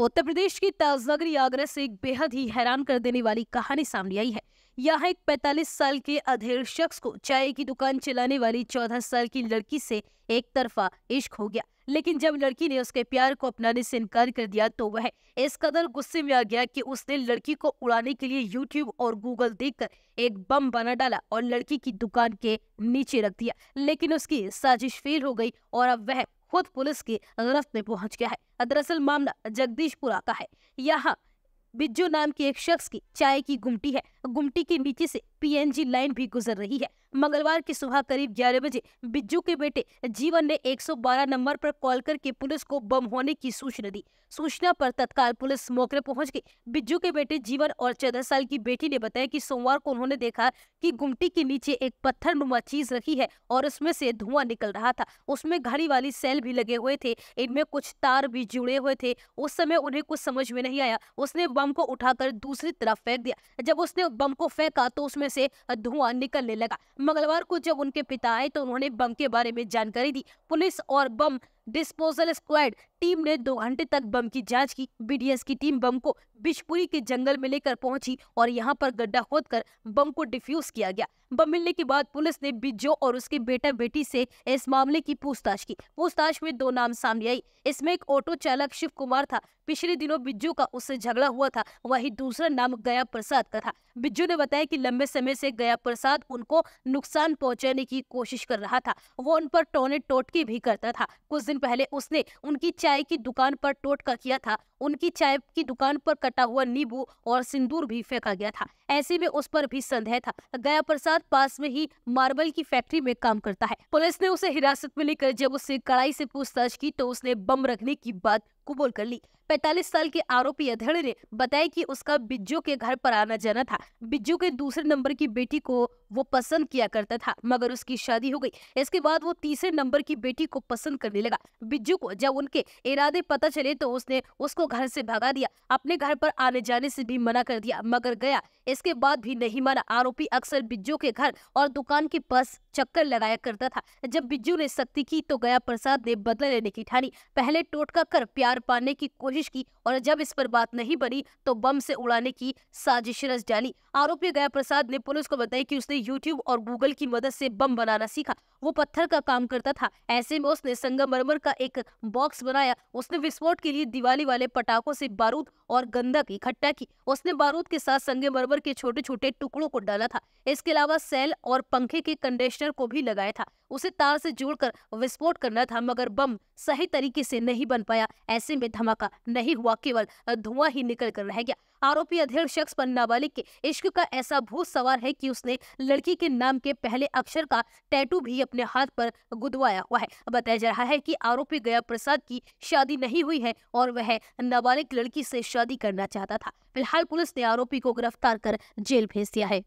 उत्तर प्रदेश की ताजनगरी आगरा से एक बेहद ही हैरान कर देने वाली कहानी सामने आई है यहाँ एक 45 साल के अधेड़ शख्स को चाय की दुकान चलाने वाली 14 साल की लड़की से एक तरफा इश्क हो गया लेकिन जब लड़की ने उसके प्यार को अपनाने से इनकार कर दिया तो वह इस कदर गुस्से में आ गया कि उसने लड़की को उड़ाने के लिए यूट्यूब और गूगल देखकर एक बम बना डाला और लड़की की दुकान के नीचे रख दिया लेकिन उसकी साजिश फेल हो गई और अब वह खुद पुलिस की गिरफ्त में पहुंच गया है दरअसल मामला जगदीशपुरा का है यहाँ बिजू नाम के एक शख्स की चाय की गुमटी है गुमटी के नीचे से पीएनजी लाइन भी गुजर रही है मंगलवार की सुबह करीब ग्यारह बजे बिज्जू के बेटे जीवन ने 112 नंबर पर कॉल करके पुलिस को बम होने की सूचना दी सूचना पर तत्काल पुलिस मौके पहुंच गई बिज्जू के बेटे जीवन और चौदह साल की बेटी ने बताया कि सोमवार को उन्होंने देखा कि गुमटी के नीचे एक पत्थर नुमा चीज रखी है और उसमें से धुआं निकल रहा था उसमें घड़ी वाली सेल भी लगे हुए थे इनमें कुछ तार भी जुड़े हुए थे उस समय उन्हें कुछ समझ में नहीं आया उसने बम को उठाकर दूसरी तरफ फेंक दिया जब उसने बम को फेंका तो उसमें से धुआं निकलने लगा मंगलवार को जब उनके पिता आए तो उन्होंने बम के बारे में जानकारी दी पुलिस और बम डिस्पोजल स्क्वाड टीम ने दो घंटे तक बम की जांच की बीडीएस की टीम बम को बिशपुरी के जंगल में लेकर पहुंची और यहां पर गड्ढा खोदकर बम को डिफ्यूज किया गया बम मिलने के बाद पुलिस ने बिजो और उसके बेटा बेटी से इस मामले की पूछताछ की पूछताछ में दो नाम सामने आई इसमें एक ऑटो चालक शिव कुमार था पिछले दिनों बिज्जू का उससे झगड़ा हुआ था वही दूसरा नाम गया प्रसाद का था बिज्जू ने बताया की लंबे समय से गया प्रसाद उनको नुकसान पहुँचाने की कोशिश कर रहा था वो उन पर टोने टोटके भी करता था कुछ दिन पहले उसने उनकी चाय की दुकान पर टोटका किया था उनकी चाय की दुकान पर कटा हुआ नींबू और सिंदूर भी फेंका गया था ऐसे में उस पर भी संदेह था गया प्रसाद पास में ही मार्बल की फैक्ट्री में काम करता है पुलिस ने उसे हिरासत में लेकर जब उससे कड़ाई से पूछताछ की तो उसने बम रखने की बात कबूल कर ली 45 साल के आरोपी अधेड़ ने बताया कि उसका बिज्जू के घर पर आना जाना था बिज्जू के दूसरे नंबर की बेटी को वो पसंद किया करता था मगर उसकी शादी हो गई इसके बाद वो तीसरे नंबर की बेटी को पसंद करने लगा बिज्जू को जब उनके इरादे पता चले तो उसने उसको घर से भगा दिया अपने घर पर आने जाने से भी मना कर दिया मगर गया इसके बाद भी नहीं माना आरोपी अक्सर बिज्जू के घर और दुकान के पास चक्कर लगाया करता था जब बिजू ने सख्ती की तो गया प्रसाद ने बदला लेने की ठानी पहले टोटका कर प्यार पाने की कोशिश की और जब इस पर बात नहीं बनी तो बम से उड़ाने की साजिश रच डाली आरोपी गया प्रसाद ने पुलिस को बताया कि उसने यूट्यूब और गूगल की मदद से बम बनाना सीखा वो पत्थर का काम करता था ऐसे में उसने संगमरमर का एक बॉक्स बनाया उसने विस्फोट के लिए दिवाली वाले पटाखों से बारूद और गंधक इकट्ठा की उसने बारूद के साथ संगमरमर के छोटे छोटे टुकड़ों को डाला था इसके अलावा सेल और पंखे के कंडेशनर स्ट्रक्चर को भी लगाया था उसे तार से जोड़कर विस्फोट करना था मगर बम सही तरीके से नहीं बन पाया ऐसे में धमाका नहीं हुआ केवल धुआं ही निकल कर रह गया आरोपी अधेड़ शख्स पर नाबालिग के इश्क का ऐसा भूत सवार है कि उसने लड़की के नाम के पहले अक्षर का टैटू भी अपने हाथ पर गुदवाया हुआ है बताया जा रहा है कि आरोपी गया प्रसाद की शादी नहीं हुई है और वह नाबालिग लड़की से शादी करना चाहता था फिलहाल पुलिस ने आरोपी को गिरफ्तार कर जेल भेज दिया है